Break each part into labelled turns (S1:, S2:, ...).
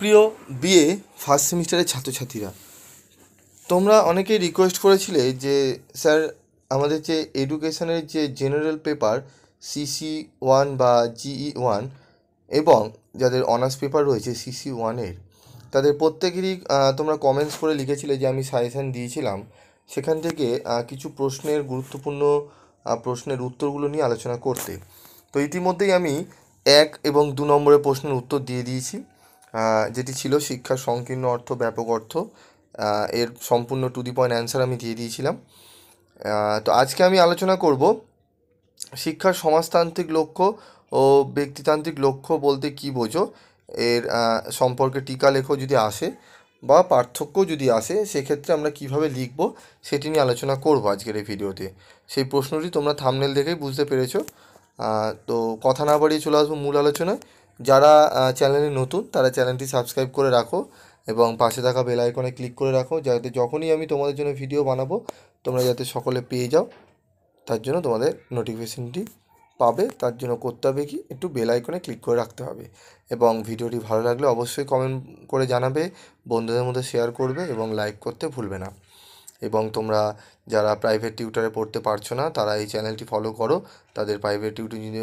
S1: প্রিয় BA first সেমিস্টারের ছাত্রছাত্রীরা তোমরা অনেকেই রিকোয়েস্ট করেছিলে যে স্যার আমাদের যে এডুকেশনের যে জেনারেল পেপার সিসি ওয়ান বা জিই ওয়ান e এবং যাদের অনার্স পেপার রয়েছে সিসি ওয়ানের তাদের প্রত্যেকেরই তোমরা কমেন্টস করে লিখেছিলে যে আমি সাজেশান দিয়েছিলাম সেখান থেকে কিছু প্রশ্নের গুরুত্বপূর্ণ প্রশ্নের উত্তরগুলো নিয়ে আলোচনা করতে তো ইতিমধ্যেই আমি এক এবং দু নম্বরের প্রশ্নের উত্তর দিয়ে দিয়েছি যেটি ছিল শিক্ষা সংকীর্ণ অর্থ ব্যাপক অর্থ এর সম্পূর্ণ টু দি পয়েন্ট অ্যান্সার আমি দিয়ে দিয়েছিলাম তো আজকে আমি আলোচনা করব শিক্ষার সমাজতান্ত্রিক লক্ষ্য ও ব্যক্তিতান্ত্রিক লক্ষ্য বলতে কি বোঝো এর সম্পর্কে টিকা লেখো যদি আসে বা পার্থক্য যদি আসে সেক্ষেত্রে আমরা কিভাবে লিখব সেটি নিয়ে আলোচনা করব আজকের এই ভিডিওতে সেই প্রশ্নটি তোমরা থামনেল দেখেই বুঝতে পেরেছো তো কথা না বাড়িয়ে চলে আসবো মূল আলোচনায় যারা চ্যানেলে নতুন তারা চ্যানেলটি সাবস্ক্রাইব করে রাখো এবং পাশে থাকা বেল আইকনে ক্লিক করে রাখো যাতে যখনই আমি তোমাদের জন্য ভিডিও বানাবো তোমরা যাতে সকলে পেয়ে যাও তার জন্য তোমাদের নোটিফিকেশানটি পাবে তার জন্য করতে হবে কি একটু বেল আইকনে ক্লিক করে রাখতে হবে এবং ভিডিওটি ভালো লাগলে অবশ্যই কমেন্ট করে জানাবে বন্ধুদের মধ্যে শেয়ার করবে এবং লাইক করতে ভুলবে না এবং তোমরা যারা প্রাইভেট টিউটারে পড়তে পারছো না তারা এই চ্যানেলটি ফলো করো তাদের প্রাইভেট টিউটার যদি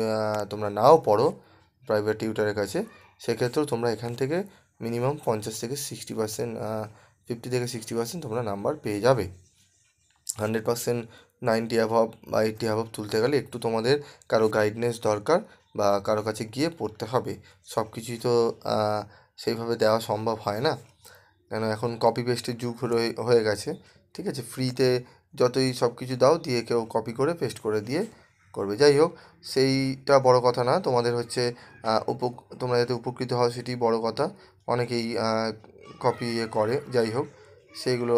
S1: তোমরা নাও পড়ো প্রাইভেট টিউটারের কাছে সেক্ষেত্রেও তোমরা এখান থেকে মিনিমাম পঞ্চাশ থেকে সিক্সটি পার্সেন্ট ফিফটি থেকে সিক্সটি পার্সেন্ট তোমরা নাম্বার পেয়ে যাবে হান্ড্রেড পার্সেন্ট নাইনটি অ্যাভাব বা এইটটি অ্যাভাব তুলতে গেলে একটু তোমাদের কারো গাইডনেস দরকার বা কারো কাছে গিয়ে পড়তে হবে সব কিছুই তো সেইভাবে দেওয়া সম্ভব হয় না কেন এখন কপি পেস্টের যুগ হয়ে গেছে ঠিক আছে ফ্রিতে যতই সব কিছু দাও দিয়ে কেউ কপি করে পেস্ট করে দিয়ে করবে যাই হোক সেইটা বড় কথা না তোমাদের হচ্ছে উপ তোমরা যাতে উপকৃত হও সেটি বড় কথা অনেকেই কপি ইয়ে করে যাই হোক সেইগুলো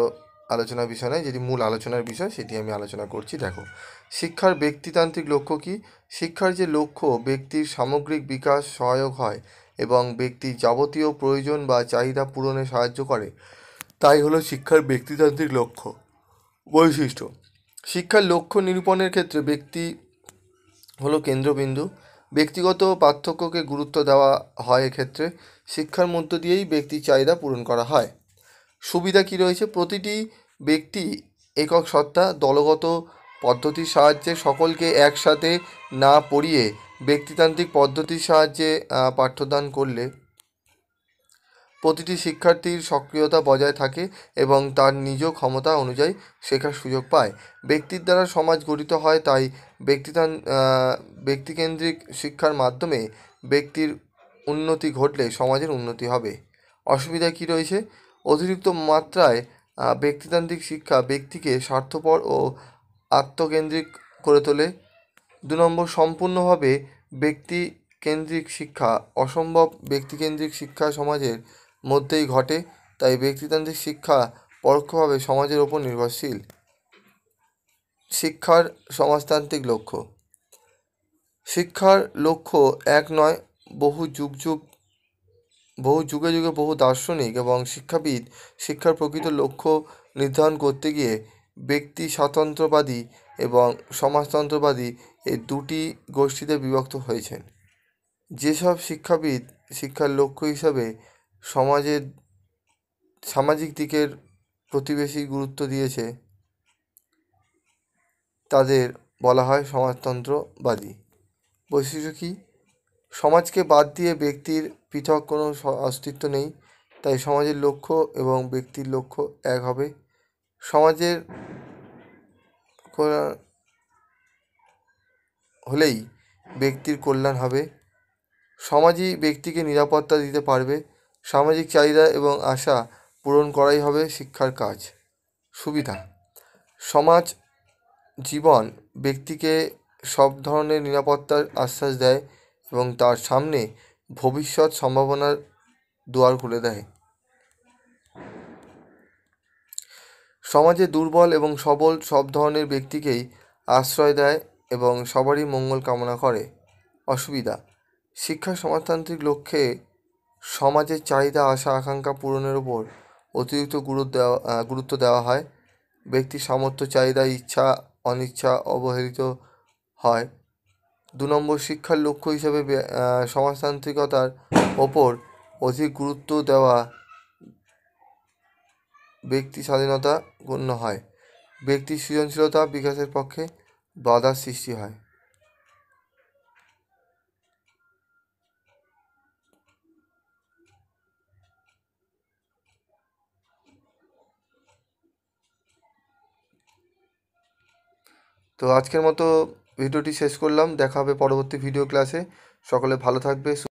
S1: আলোচনার বিষয় নয় যেটি মূল আলোচনার বিষয় সেটি আমি আলোচনা করছি দেখো শিক্ষার ব্যক্তিতান্ত্রিক লক্ষ্য কি শিক্ষার যে লক্ষ্য ব্যক্তির সামগ্রিক বিকাশ সহায়ক হয় এবং ব্যক্তির যাবতীয় প্রয়োজন বা চাহিদা পূরণে সাহায্য করে তাই হলো শিক্ষার ব্যক্তিতান্ত্রিক লক্ষ্য বৈশিষ্ট্য শিক্ষার লক্ষ্য নিরূপণের ক্ষেত্রে ব্যক্তি হলো কেন্দ্রবিন্দু ব্যক্তিগত পার্থক্যকে গুরুত্ব দেওয়া হয় এক্ষেত্রে শিক্ষার মধ্য দিয়েই ব্যক্তির চাহিদা পূরণ করা হয় সুবিধা কী রয়েছে প্রতিটি ব্যক্তি একক সত্তা দলগত পদ্ধতির সাহায্যে সকলকে একসাথে না পড়িয়ে ব্যক্তিতান্ত্রিক পদ্ধতির সাহায্যে পাঠ্যদান করলে প্রতিটি শিক্ষার্থীর সক্রিয়তা বজায় থাকে এবং তার নিজ ক্ষমতা অনুযায়ী শেখার সুযোগ পায় ব্যক্তির দ্বারা সমাজ গঠিত হয় তাই ব্যক্তিতান ব্যক্তিকেন্দ্রিক শিক্ষার মাধ্যমে ব্যক্তির উন্নতি ঘটলে সমাজের উন্নতি হবে অসুবিধা কি রয়েছে অতিরিক্ত মাত্রায় ব্যক্তিতান্ত্রিক শিক্ষা ব্যক্তিকে স্বার্থপর ও আত্মকেন্দ্রিক করে তোলে দু নম্বর সম্পূর্ণভাবে ব্যক্তিকেন্দ্রিক শিক্ষা অসম্ভব ব্যক্তিকেন্দ্রিক শিক্ষা সমাজের মধ্যেই ঘটে তাই ব্যক্তিতান্ত্রিক শিক্ষা পরোক্ষভাবে সমাজের ওপর নির্ভরশীল শিক্ষার সমাজতান্ত্রিক লক্ষ্য শিক্ষার লক্ষ্য এক নয় বহু যুগ যুগ বহু যুগে যুগে বহু দার্শনিক এবং শিক্ষাবিদ শিক্ষার প্রকৃত লক্ষ্য নির্ধারণ করতে গিয়ে ব্যক্তি স্বাতন্ত্রবাদী এবং সমাজতন্ত্রবাদী এই দুটি গোষ্ঠীতে বিভক্ত হয়েছেন যেসব শিক্ষাবিদ শিক্ষার লক্ষ্য হিসাবে সমাজের সামাজিক দিকের প্রতি বেশি গুরুত্ব দিয়েছে তাদের বলা হয় সমাজতন্ত্রবাদী বৈশিষ্ট্য কী সমাজকে বাদ দিয়ে ব্যক্তির পৃথক কোনো অস্তিত্ব নেই তাই সমাজের লক্ষ্য এবং ব্যক্তির লক্ষ্য এক হবে সমাজের হলেই ব্যক্তির কল্যাণ হবে সমাজই ব্যক্তিকে নিরাপত্তা দিতে পারবে সামাজিক চাহিদা এবং আশা পূরণ করাই হবে শিক্ষার কাজ সুবিধা সমাজ জীবন ব্যক্তিকে সব ধরনের নিরাপত্তার আশ্বাস দেয় এবং তার সামনে ভবিষ্যৎ সম্ভাবনার দুয়ার খুলে দেয় সমাজে দুর্বল এবং সবল সব ধরনের ব্যক্তিকেই আশ্রয় দেয় এবং সবারই মঙ্গল কামনা করে অসুবিধা শিক্ষা সমাজতান্ত্রিক লক্ষ্যে সমাজের চাহিদা আশা আকাঙ্ক্ষা পূরণের উপর অতিরিক্ত গুরুত্ব দেওয়া গুরুত্ব দেওয়া হয় ব্যক্তির সামর্থ্য চাহিদা ইচ্ছা অনিচ্ছা অবহেলিত হয় দু নম্বর শিক্ষার লক্ষ্য হিসাবে সমাজতান্ত্রিকতার ওপর অধিক গুরুত্ব দেওয়া ব্যক্তি স্বাধীনতা গণ্য হয় ব্যক্তির সৃজনশীলতা বিকাশের পক্ষে বাধার সৃষ্টি হয় তো আজকের মতো ভিডিওটি শেষ করলাম দেখা হবে পরবর্তী ভিডিও ক্লাসে সকলে ভালো থাকবে